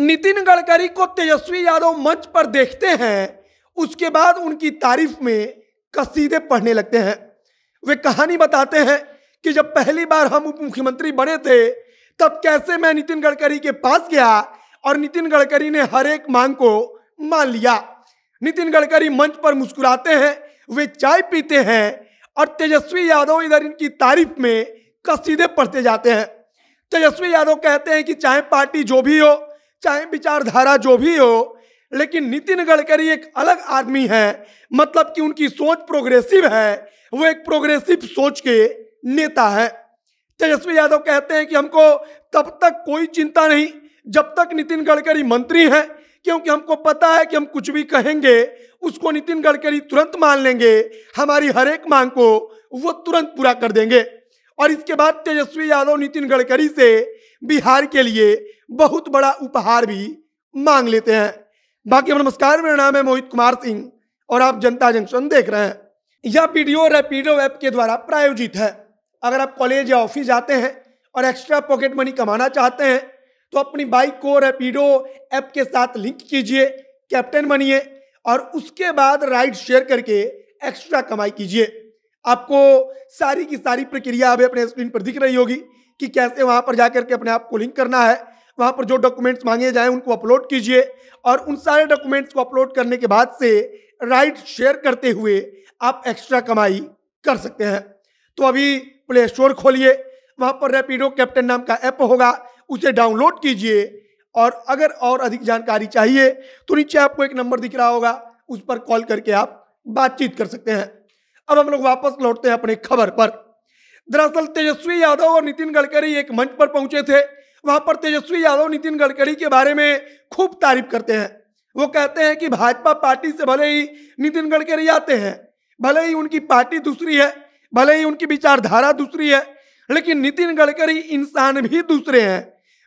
नितिन गडकरी को तेजस्वी यादव मंच पर देखते हैं उसके बाद उनकी तारीफ में कसीदे पढ़ने लगते हैं वे कहानी बताते हैं कि जब पहली बार हम उप मुख्यमंत्री बने थे तब कैसे मैं नितिन गडकरी के पास गया और नितिन गडकरी ने हर एक मांग को मान लिया नितिन गडकरी मंच पर मुस्कुराते हैं वे चाय पीते हैं और तेजस्वी यादव इधर इनकी तारीफ में कसीदे पढ़ते जाते हैं तेजस्वी यादव कहते हैं कि चाहे पार्टी जो भी हो चाहे विचारधारा जो भी हो लेकिन नितिन गडकरी एक अलग आदमी है मतलब कि उनकी सोच प्रोग्रेसिव है वो एक प्रोग्रेसिव सोच के नेता है तेजस्वी यादव कहते हैं कि हमको तब तक कोई चिंता नहीं जब तक नितिन गडकरी मंत्री हैं क्योंकि हमको पता है कि हम कुछ भी कहेंगे उसको नितिन गडकरी तुरंत मान लेंगे हमारी हर एक मांग को वो तुरंत पूरा कर देंगे और इसके बाद तेजस्वी यादव नितिन गडकरी से बिहार के लिए बहुत बड़ा उपहार भी मांग लेते हैं बाकी नमस्कार मेरा नाम है मोहित कुमार सिंह और आप जनता जंक्शन देख रहे हैं यह वीडियो रेपिडो ऐप के द्वारा प्रायोजित है अगर आप कॉलेज या ऑफिस जाते हैं और एक्स्ट्रा पॉकेट मनी कमाना चाहते हैं तो अपनी बाइक को रेपिडो ऐप के साथ लिंक कीजिए कैप्टन बनिए और उसके बाद राइड शेयर करके एक्स्ट्रा कमाई कीजिए आपको सारी की सारी प्रक्रिया अभी अपने स्क्रीन पर दिख रही होगी कि कैसे वहां पर जाकर के अपने आप को लिंक करना है वहाँ पर जो डॉक्यूमेंट्स मांगे जाए उनको अपलोड कीजिए और उन सारे डॉक्यूमेंट्स को अपलोड करने के बाद से राइट शेयर करते हुए आप एक्स्ट्रा कमाई कर सकते हैं तो अभी प्ले स्टोर खोलिए वहाँ पर रेपिडो कैप्टन नाम का ऐप होगा उसे डाउनलोड कीजिए और अगर और अधिक जानकारी चाहिए तो नीचे आपको एक नंबर दिख रहा होगा उस पर कॉल करके आप बातचीत कर सकते हैं अब हम लोग वापस लौटते हैं अपने खबर पर दरअसल तेजस्वी यादव और नितिन गडकरी एक मंच पर पहुंचे थे वहां पर तेजस्वी यादव नितिन गडकरी के बारे में खूब तारीफ करते हैं वो कहते हैं कि भाजपा पार्टी से भले ही नितिन गडकरी आते हैं भले ही उनकी पार्टी दूसरी है भले ही उनकी विचारधारा दूसरी है लेकिन नितिन गडकरी इंसान भी दूसरे हैं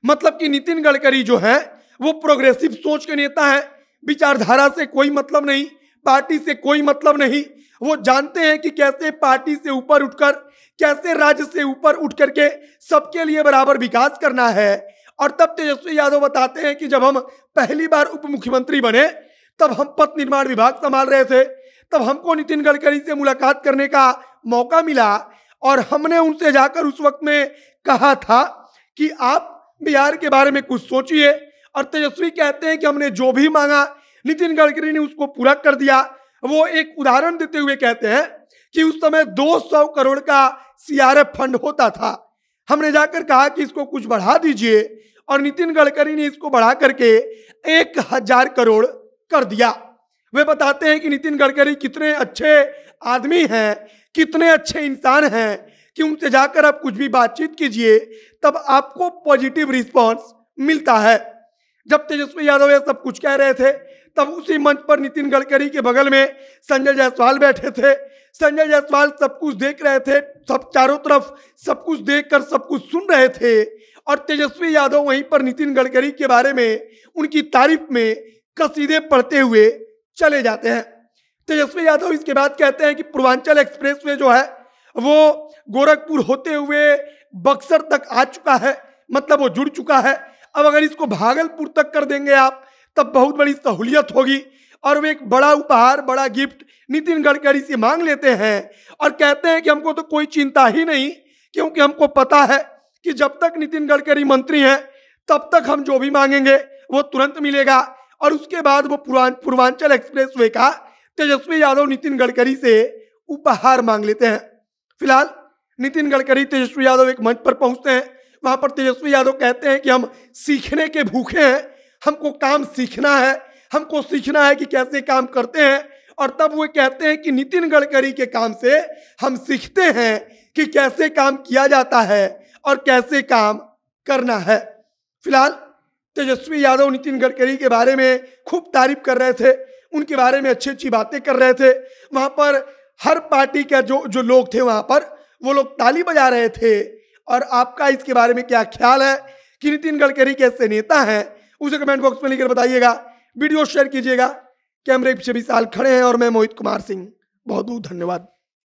मतलब कि नितिन गडकरी जो है वो प्रोग्रेसिव सोच के नेता है विचारधारा से कोई मतलब नहीं पार्टी से कोई मतलब नहीं वो जानते हैं कि कैसे पार्टी से ऊपर उठकर कैसे राज्य से ऊपर उठ करके सबके लिए बराबर विकास करना है और तब तेजस्वी यादव बताते हैं कि जब हम पहली बार उप मुख्यमंत्री बने तब हम पथ निर्माण विभाग संभाल रहे थे तब हमको नितिन गडकरी से मुलाकात करने का मौका मिला और हमने उनसे जाकर उस वक्त में कहा था कि आप बिहार के बारे में कुछ सोचिए और तेजस्वी कहते हैं कि हमने जो भी मांगा नितिन गडकरी ने उसको पूरा कर दिया वो एक उदाहरण देते हुए कहते हैं कि उस समय 200 करोड़ का सीआरएफ फंड होता था हमने जाकर कहा कि इसको कुछ बढ़ा दीजिए और नितिन गडकरी ने इसको बढ़ा करके एक हजार करोड़ कर दिया वे बताते हैं कि नितिन गडकरी कितने अच्छे आदमी हैं कितने अच्छे इंसान हैं कि उनसे जाकर आप कुछ भी बातचीत कीजिए तब आपको पॉजिटिव रिस्पॉन्स मिलता है जब तेजस्वी यादव ये सब कुछ कह रहे थे तब उसी मंच पर नितिन गडकरी के बगल में संजय जायसवाल बैठे थे संजय जायसवाल सब कुछ देख रहे थे सब चारों तरफ सब कुछ देख कर सब कुछ सुन रहे थे और तेजस्वी यादव वहीं पर नितिन गडकरी के बारे में उनकी तारीफ में कसीदे पढ़ते हुए चले जाते हैं तेजस्वी यादव इसके बाद कहते हैं कि पूर्वांचल एक्सप्रेस वे जो है वो गोरखपुर होते हुए बक्सर तक आ चुका है मतलब वो जुड़ चुका है अब अगर इसको भागलपुर तक कर देंगे आप तब बहुत बड़ी सहूलियत होगी और वे एक बड़ा उपहार बड़ा गिफ्ट नितिन गडकरी से मांग लेते हैं और कहते हैं कि हमको तो कोई चिंता ही नहीं क्योंकि हमको पता है कि जब तक नितिन गडकरी मंत्री हैं तब तक हम जो भी मांगेंगे वो तुरंत मिलेगा और उसके बाद वो पूर्वांचल एक्सप्रेस वे का तेजस्वी यादव नितिन गडकरी से उपहार मांग लेते हैं फिलहाल नितिन गडकरी तेजस्वी यादव एक मंच पर पहुंचते हैं वहां पर तेजस्वी यादव कहते हैं कि हम सीखने के भूखे हैं हमको काम सीखना है हमको सीखना है कि कैसे काम करते हैं और तब वो कहते हैं कि नितिन गडकरी के काम से हम सीखते हैं कि कैसे काम किया जाता है और कैसे काम करना है फिलहाल तेजस्वी यादव नितिन गडकरी के बारे में खूब तारीफ कर रहे थे उनके बारे में अच्छी अच्छी बातें कर रहे थे वहाँ पर हर पार्टी का जो जो लोग थे वहाँ पर वो लोग ताली बजा रहे थे और आपका इसके बारे में क्या ख्याल है कि नितिन गडकरी कैसे नेता हैं उसे कमेंट बॉक्स में लिखकर बताइएगा वीडियो शेयर कीजिएगा कैमरे पीछे साल खड़े हैं और मैं मोहित कुमार सिंह बहुत बहुत धन्यवाद